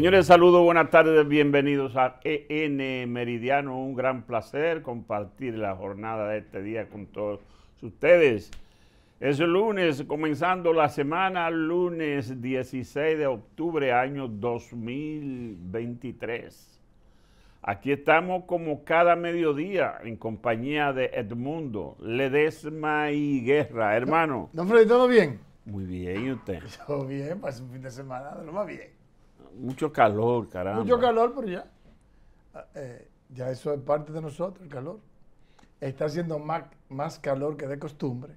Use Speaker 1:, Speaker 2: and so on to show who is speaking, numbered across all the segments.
Speaker 1: Señores, saludos, buenas tardes, bienvenidos a EN Meridiano. Un gran placer compartir la jornada de este día con todos ustedes. Es lunes, comenzando la semana, lunes 16 de octubre, año 2023. Aquí estamos como cada mediodía en compañía de Edmundo, Ledesma y Guerra. Hermano. Don, ¿todo bien? Muy bien, ¿y usted?
Speaker 2: Todo bien, pues un fin de semana, de lo más bien.
Speaker 1: Mucho calor, caramba. Mucho
Speaker 2: calor, pero ya. Eh, ya eso es parte de nosotros, el calor. Está haciendo más, más calor que de costumbre.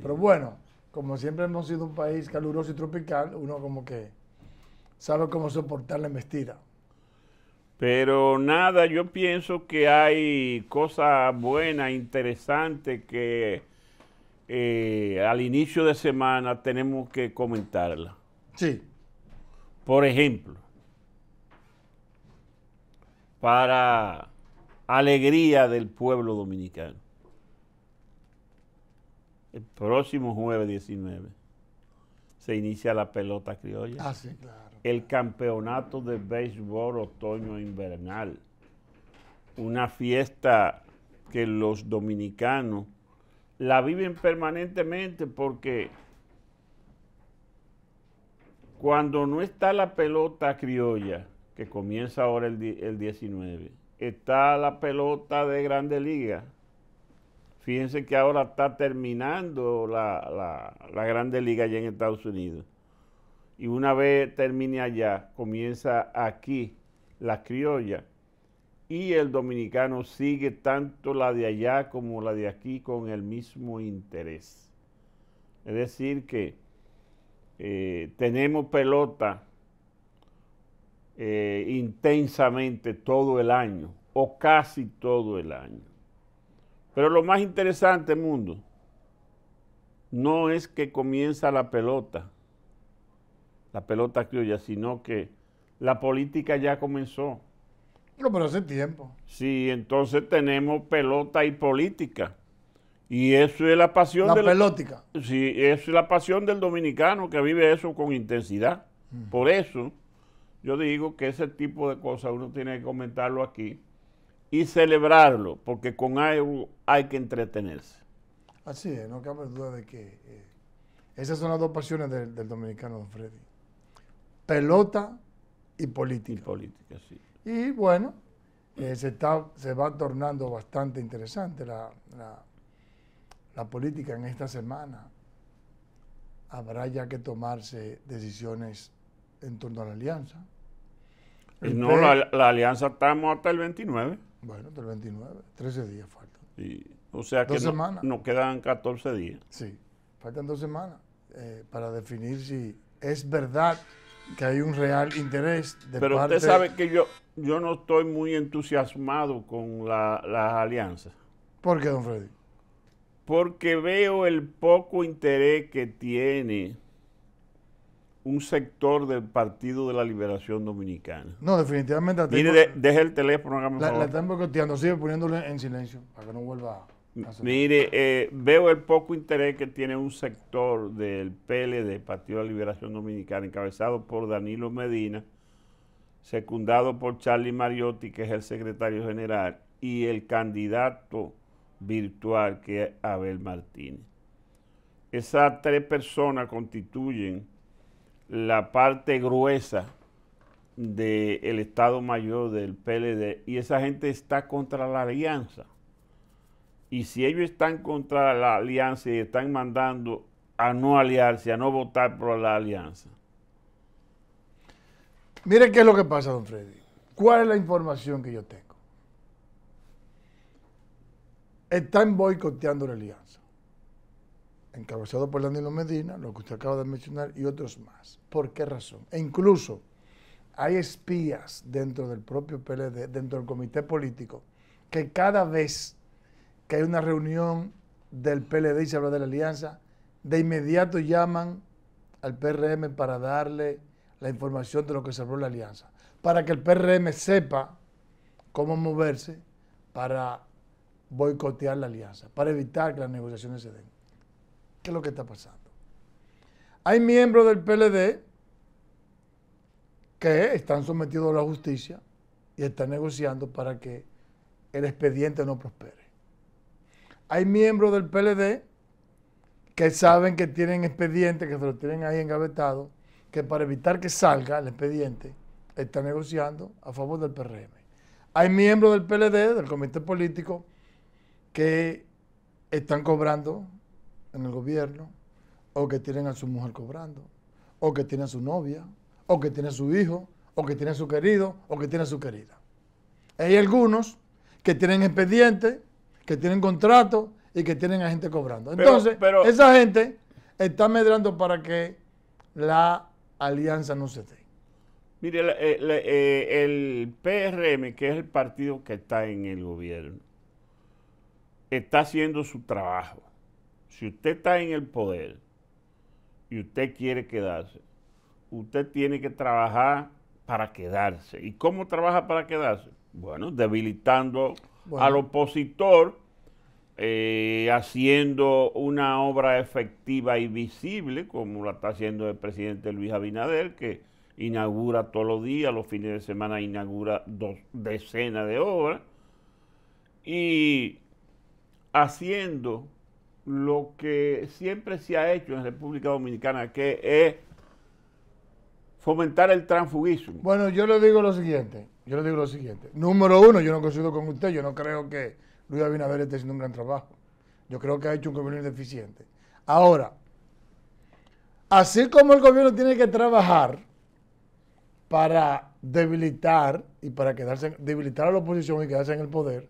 Speaker 2: Pero bueno, como siempre hemos sido un país caluroso y tropical, uno como que sabe cómo soportar la embestida.
Speaker 1: Pero nada, yo pienso que hay cosas buenas, interesantes que eh, al inicio de semana tenemos que comentarla. Sí. Por ejemplo, para alegría del pueblo dominicano, el próximo jueves 19 se inicia la pelota criolla. Ah, claro. El campeonato de béisbol otoño-invernal. Una fiesta que los dominicanos la viven permanentemente porque cuando no está la pelota criolla, que comienza ahora el, 19, está la pelota de Grande Liga. Fíjense que ahora está terminando la, la Grande Liga allá en Estados Unidos. Y una vez termine allá, comienza aquí la criolla. Y el dominicano sigue tanto la de allá como la de aquí con el mismo interés. Es decir, que eh, tenemos pelota eh, intensamente todo el año, o casi todo el año. Pero lo más interesante, mundo, no es que comienza la pelota, la pelota ya sino que la política ya comenzó.
Speaker 2: pero hace tiempo.
Speaker 1: Sí, entonces tenemos pelota y política. Y eso es la pasión de pelótica. Sí, sí, es la pasión del dominicano que vive eso con intensidad. Mm. Por eso yo digo que ese tipo de cosas uno tiene que comentarlo aquí y celebrarlo, porque con algo hay que entretenerse.
Speaker 2: Así es, no cabe duda de que eh, esas son las dos pasiones del, dominicano, don Freddy. Pelota y política. Y política, sí. Y bueno, eh, se, se va tornando bastante interesante la la política en esta semana, habrá ya que tomarse decisiones en torno a la alianza. Eh, no,
Speaker 1: la, alianza estamos hasta el
Speaker 2: 29. Bueno, hasta el 29, 13 días faltan.
Speaker 1: o sea que No, nos quedan 14
Speaker 2: días. Sí, faltan dos semanas eh, para definir si es verdad que hay un real interés de Pero usted sabe
Speaker 1: que yo, yo no estoy muy entusiasmado con las la alianzas.
Speaker 2: ¿Por qué, don Freddy?
Speaker 1: porque veo el poco interés que tiene un sector del Partido de la Liberación Dominicana. No, definitivamente. Mire, deje el teléfono, hágame la, la están
Speaker 2: boicoteando, sigue poniéndole en silencio para que no vuelva a
Speaker 1: Mire, eh, veo el poco interés que tiene un sector del PLD, Partido de la Liberación Dominicana, encabezado por Danilo Medina, secundado por Charlie Mariotti, que es el secretario general, y el candidato virtual que es Abel Martínez. Esas tres personas constituyen la parte gruesa del Estado Mayor del PLD y esa gente está contra la alianza. Y si ellos están contra la alianza y están mandando a no aliarse, a no votar por la alianza.
Speaker 2: Mire qué es lo que pasa, don Freddy. ¿Cuál es la información que yo tengo? están boicoteando la alianza, encabezado por Danilo Medina, lo que usted acaba de mencionar, y otros más. ¿Por qué razón? E incluso hay espías dentro del propio PLD, dentro del comité político, que cada vez que hay una reunión del PLD y se habla de la alianza, de inmediato llaman al PRM para darle la información de lo que se habló en la alianza, para que el PRM sepa cómo moverse para boicotear la alianza, para evitar que las negociaciones se den. ¿Qué es lo que está pasando? Hay miembros del PLD que están sometidos a la justicia y están negociando para que el expediente no prospere. Hay miembros del PLD que saben que tienen expediente, que se lo tienen ahí engavetado, que para evitar que salga el expediente, están negociando a favor del PRM. Hay miembros del PLD, del comité político, que están cobrando en el gobierno, o que tienen a su mujer cobrando, o que tienen a su novia, o que tienen a su hijo, o que tienen a su querido, o que tienen a su querida. Hay algunos que tienen expediente, que tienen contrato y que tienen a gente cobrando. Entonces, esa gente está medrando para que la alianza no se dé.
Speaker 1: Mire, eh, eh, el PRM, que es el partido que está en el gobierno, está haciendo su trabajo. Si usted está en el poder y usted quiere quedarse, usted tiene que trabajar para quedarse. ¿Y cómo trabaja para quedarse? Bueno, debilitando al opositor, eh, haciendo una obra efectiva y visible, como la está haciendo el presidente Luis Abinader, que inaugura todos los días, los fines de semana inaugura dos decenas de obras. Y haciendo lo que siempre se ha hecho en República Dominicana, que es fomentar el transfugismo.
Speaker 2: Bueno, yo le digo lo siguiente, yo le digo lo siguiente. Número uno, yo no coincido con usted, yo no creo que Luis Abinader esté haciendo un gran trabajo. Yo creo que ha hecho un gobierno ineficiente. Ahora, así como el gobierno tiene que trabajar para debilitar y para quedarse, debilitar a la oposición y quedarse en el poder,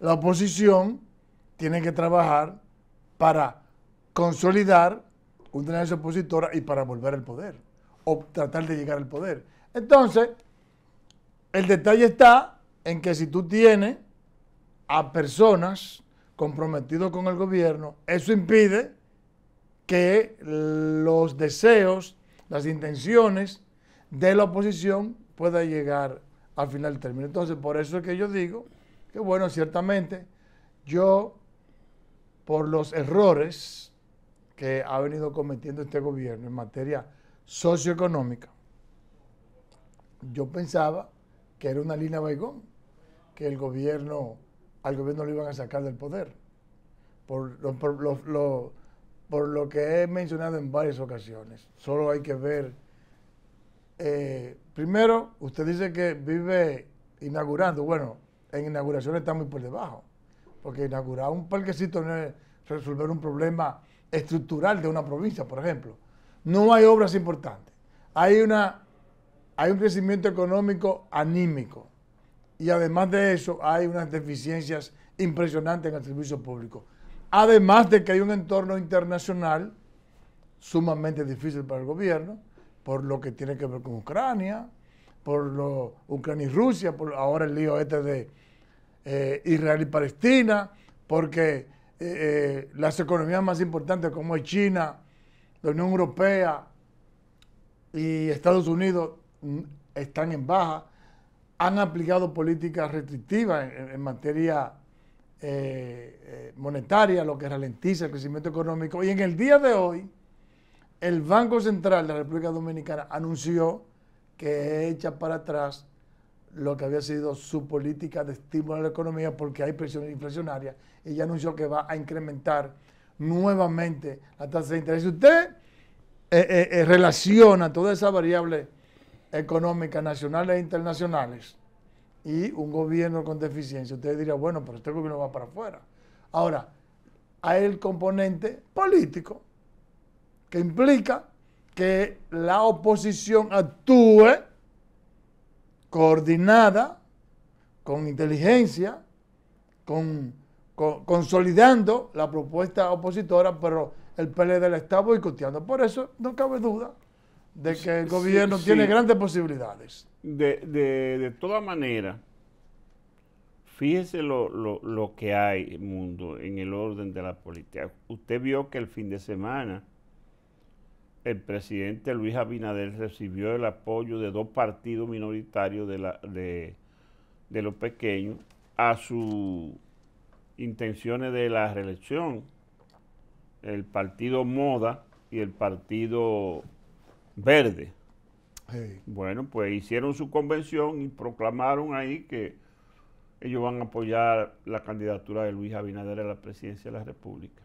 Speaker 2: la oposición tienen que trabajar para consolidar una tendencia opositora y para volver al poder o tratar de llegar al poder. Entonces, el detalle está en que si tú tienes a personas comprometidas con el gobierno, eso impide que los deseos, las intenciones de la oposición puedan llegar al final del término. Entonces, por eso es que yo digo que, bueno, ciertamente yo por los errores que ha venido cometiendo este gobierno en materia socioeconómica, yo pensaba que era una línea vaigón, que el gobierno, al gobierno lo iban a sacar del poder, por lo, que he mencionado en varias ocasiones. Solo hay que ver, eh, primero, usted dice que vive inaugurando, bueno, en inauguración está muy por debajo porque inaugurar un parquecito no es resolver un problema estructural de una provincia, por ejemplo. No hay obras importantes. Hay, una, hay un crecimiento económico anímico y además de eso hay unas deficiencias impresionantes en el servicio público. Además de que hay un entorno internacional sumamente difícil para el gobierno, por lo que tiene que ver con Ucrania, por lo, Ucrania y Rusia, por ahora el lío este de eh, Israel y Palestina, porque eh, eh, las economías más importantes como es China, la Unión Europea y Estados Unidos mm, están en baja, han aplicado políticas restrictivas en, materia monetaria, lo que ralentiza el crecimiento económico. Y en el día de hoy, el Banco Central de la República Dominicana anunció que echa para atrás lo que había sido su política de estímulo a la economía porque hay inflacionaria y Ella anunció que va a incrementar nuevamente la tasa de interés. Usted eh, eh, eh, relaciona toda esa variable económica nacionales e internacionales y un gobierno con deficiencia. Usted diría, bueno, pero este gobierno va para afuera. Ahora, hay el componente político que implica que la oposición actúe coordinada, con inteligencia, con, consolidando la propuesta opositora, pero el PLD la está boicoteando. Por eso no cabe duda de que el gobierno tiene grandes posibilidades.
Speaker 1: De, todas de toda manera, fíjese lo, lo, lo que hay, mundo, en el orden de la política. Usted vio que el fin de semana el presidente Luis Abinader recibió el apoyo de dos partidos minoritarios de, los pequeños a sus intenciones de la reelección, el partido Moda y el partido Verde. Bueno, pues hicieron su convención y proclamaron ahí que ellos van a apoyar la candidatura de Luis Abinader a la presidencia de la República.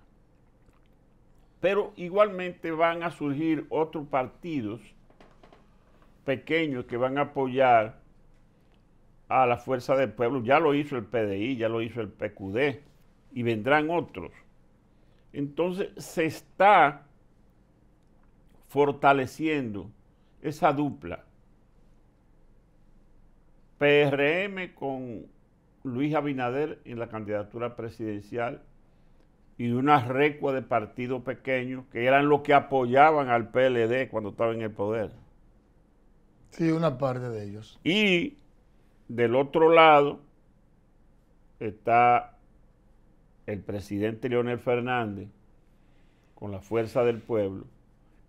Speaker 1: Pero igualmente van a surgir otros partidos pequeños que van a apoyar a la fuerza del pueblo. Ya lo hizo el PDI, ya lo hizo el PQD y vendrán otros. Entonces se está fortaleciendo esa dupla. PRM con Luis Abinader en la candidatura presidencial y una recua de partidos pequeños que eran los que apoyaban al PLD cuando estaba en el poder.
Speaker 2: Sí, una parte de ellos.
Speaker 1: Y del otro lado está el presidente Leonel Fernández con la fuerza del pueblo,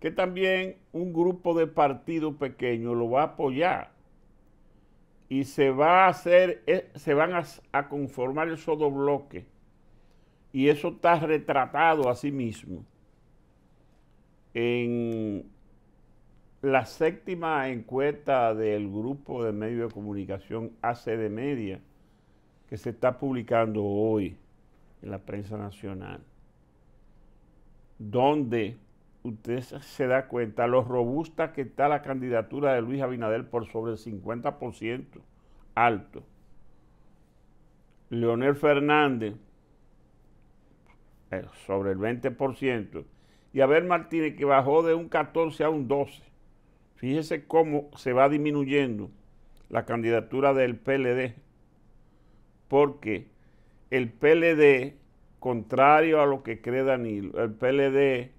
Speaker 1: que también un grupo de partidos pequeños lo va a apoyar y se va a hacer, eh, se van a, a conformar esos dos bloques y eso está retratado a sí mismo en la séptima encuesta del grupo de medios de comunicación ACD Media, que se está publicando hoy en la prensa nacional, donde usted se da cuenta lo robusta que está la candidatura de Luis Abinader por sobre el 50% alto. Leonel Fernández eh, sobre el 20%, y Abel Martínez que bajó de un 14 a un 12. Fíjese cómo se va disminuyendo la candidatura del PLD, porque el PLD, contrario a lo que cree Danilo, el PLD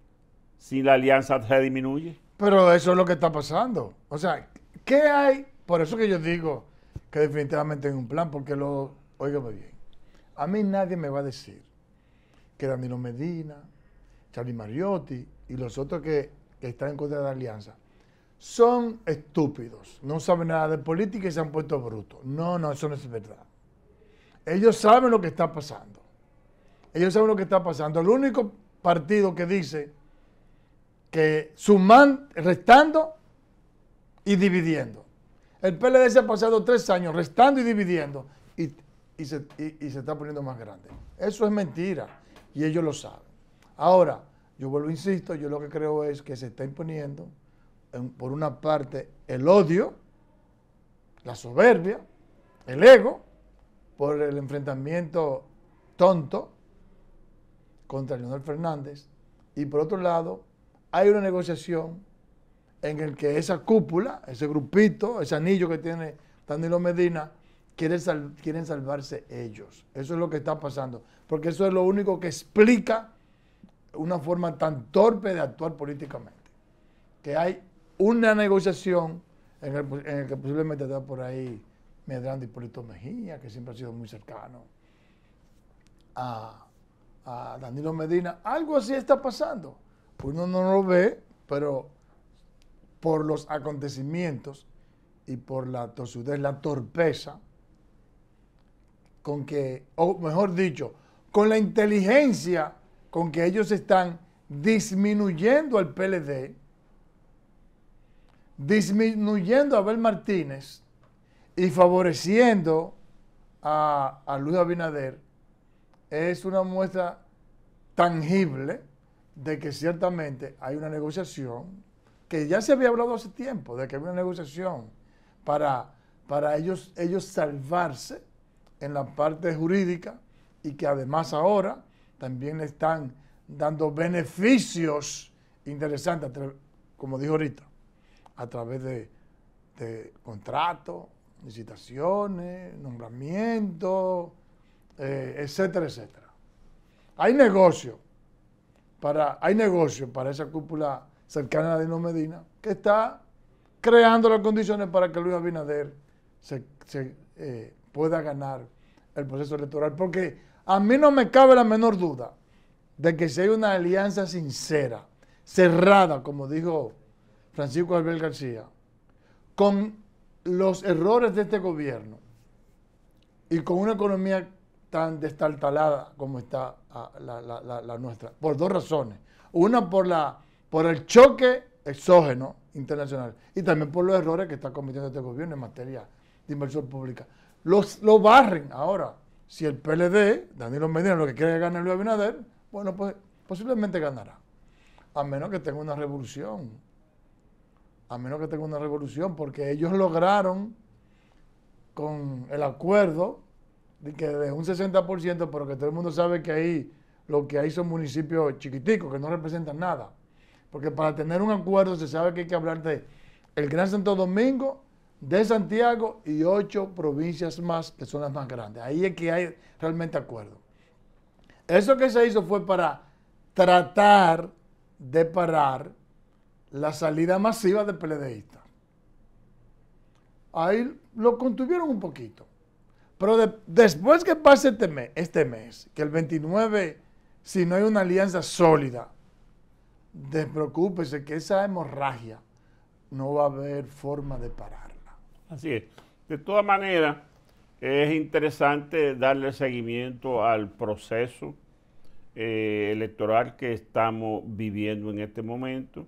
Speaker 1: sin la alianza se disminuye.
Speaker 2: Pero eso es lo que está pasando. O sea, ¿qué hay? Por eso que yo digo que definitivamente hay un plan, porque lo, muy bien, a mí nadie me va a decir que Danilo Medina, Charlie Mariotti y los otros que, están en contra de la alianza son estúpidos, no saben nada de política y se han puesto brutos. No, no, eso no es verdad. Ellos saben lo que está pasando. Ellos saben lo que está pasando. El único partido que dice que suman, restando y dividiendo. El PLD se ha pasado tres años restando y dividiendo y, se, y se está poniendo más grande. Eso es mentira y ellos lo saben. Ahora, yo vuelvo, insisto, yo lo que creo es que se está imponiendo, por una parte, el odio, la soberbia, el ego, por el enfrentamiento tonto contra Leonel Fernández, y por otro lado, hay una negociación en el que esa cúpula, ese grupito, ese anillo que tiene Danilo Medina, quiere quieren salvarse ellos. Eso es lo que está pasando porque eso es lo único que explica una forma tan torpe de actuar políticamente. Que hay una negociación en el, que posiblemente está por ahí y Polito Mejía, que siempre ha sido muy cercano a, a Danilo Medina. Algo así está pasando. Uno no lo ve, pero por los acontecimientos y por la tosudez, la torpeza, con que, o mejor dicho, con la inteligencia con que ellos están disminuyendo al PLD, disminuyendo a Abel Martínez y favoreciendo a, a Luis Abinader, es una muestra tangible de que ciertamente hay una negociación, que ya se había hablado hace tiempo, de que hay una negociación para, para ellos, ellos salvarse en la parte jurídica y que además ahora también le están dando beneficios interesantes, como dijo ahorita, a través de, contratos, licitaciones, nombramientos, eh, etcétera, etcétera. Hay negocio para, hay negocio para esa cúpula cercana a Dino Medina que está creando las condiciones para que Luis Abinader se, eh, pueda ganar el proceso electoral. Porque a mí no me cabe la menor duda de que si hay una alianza sincera, cerrada, como dijo Francisco Albert García, con los errores de este gobierno y con una economía tan destartalada como está ah, la, nuestra, por dos razones. Una por, la, por el choque exógeno internacional y también por los errores que está cometiendo este gobierno en materia de inversión pública. Los, lo barren ahora si el PLD, Danilo Medina, lo que quiere que el Luis Abinader, bueno, pues posiblemente ganará. A menos que tenga una revolución. A menos que tenga una revolución, porque ellos lograron con el acuerdo de que de un 60%, pero que todo el mundo sabe que ahí lo que hay son municipios chiquiticos, que no representan nada. Porque para tener un acuerdo se sabe que hay que hablar de el Gran Santo Domingo de Santiago y ocho provincias más, que son las más grandes. Ahí es que hay realmente acuerdo. Eso que se hizo fue para tratar de parar la salida masiva de PLDistas. Ahí lo contuvieron un poquito. Pero después que pase este mes, este mes, que el 29, si no hay una alianza sólida, despreocúpese que esa hemorragia no va a haber forma de parar.
Speaker 1: Así es. De todas maneras, es interesante darle seguimiento al proceso eh, electoral que estamos viviendo en este momento,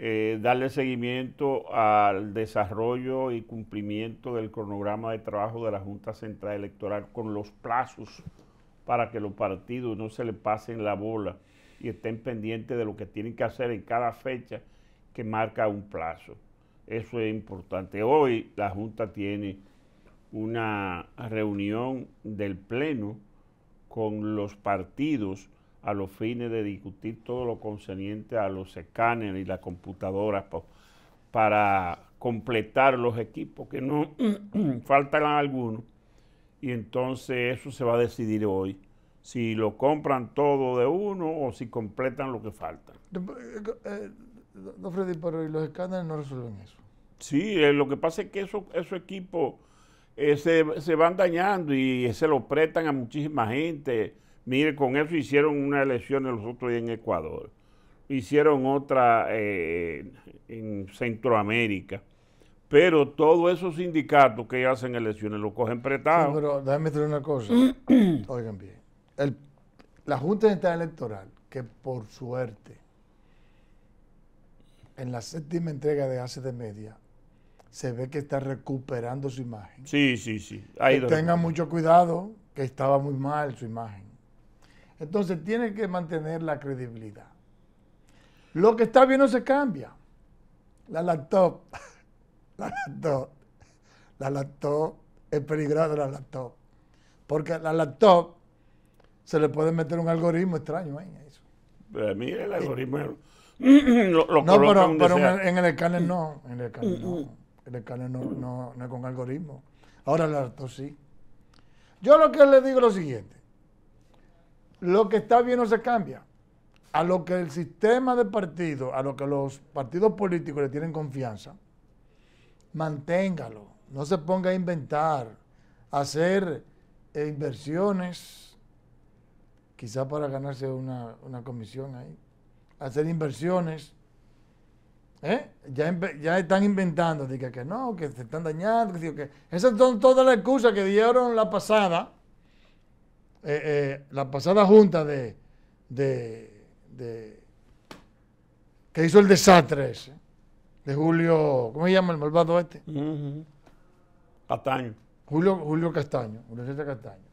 Speaker 1: eh, darle seguimiento al desarrollo y cumplimiento del cronograma de trabajo de la Junta Central Electoral con los plazos para que los partidos no se les pasen la bola y estén pendientes de lo que tienen que hacer en cada fecha que marca un plazo. Eso es importante. Hoy la Junta tiene una reunión del Pleno con los partidos a los fines de discutir todo lo concerniente a los escáneres y las computadoras para completar los equipos que no faltan algunos. Y entonces eso se va a decidir hoy, si lo compran todo de uno o si completan lo que falta.
Speaker 2: Eh, eh, no, Freddy, pero los escándalos no resuelven eso.
Speaker 1: Sí, eh, lo que pasa es que esos eso equipos eh, se, van dañando y eh, se lo prestan a muchísima gente. Mire, con eso hicieron una elección los otros en Ecuador. Hicieron otra en Centroamérica. Pero todos esos sindicatos que hacen elecciones lo cogen prestado. No,
Speaker 2: pero déjame decir una cosa. Oigan bien. la Junta Estado Electoral, que por suerte en la séptima entrega de Hace de Media, se ve que está recuperando su imagen.
Speaker 1: Sí, sí, sí. Tengan tenga
Speaker 2: mucho cuidado, que estaba muy mal su imagen. Entonces tiene que mantener la credibilidad. Lo que está bien no se cambia. La laptop, la laptop, la laptop es peligrosa la laptop. Porque la laptop se le puede meter un algoritmo extraño ahí. Eso. Pero pues, mire el algoritmo. no, pero, en el escáner no. En el escáner mm, mm. no. no, es con algoritmo. Ahora el harto sí. Yo lo que le digo es lo siguiente. Lo que está bien no se cambia. A lo que el sistema de partido, a lo que los partidos políticos le tienen confianza, manténgalo. No se ponga a inventar, a hacer eh, inversiones, quizá para ganarse una comisión ahí hacer inversiones. ¿eh? Ya, están inventando, diga que, no, que se están dañando. Que, que. Esas son todas las excusas que dieron la pasada, eh, eh, la pasada junta de, que hizo el desastre ese, de Julio, ¿cómo se llama el malvado este? Castaño. Julio, Castaño, Julio Castaño.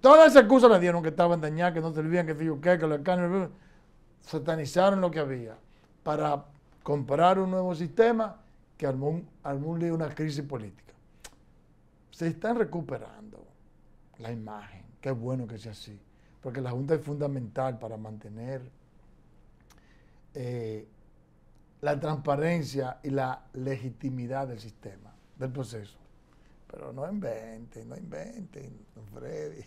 Speaker 2: Todas esas excusas las dieron que estaban dañadas, que no servían, que se que los satanizaron lo que había para comprar un nuevo sistema que armó, una crisis política. Se están recuperando la imagen. Qué bueno que sea así. Porque la Junta es fundamental para mantener eh, la transparencia y la legitimidad del sistema, del proceso. Pero no inventen, no inventen, Freddy.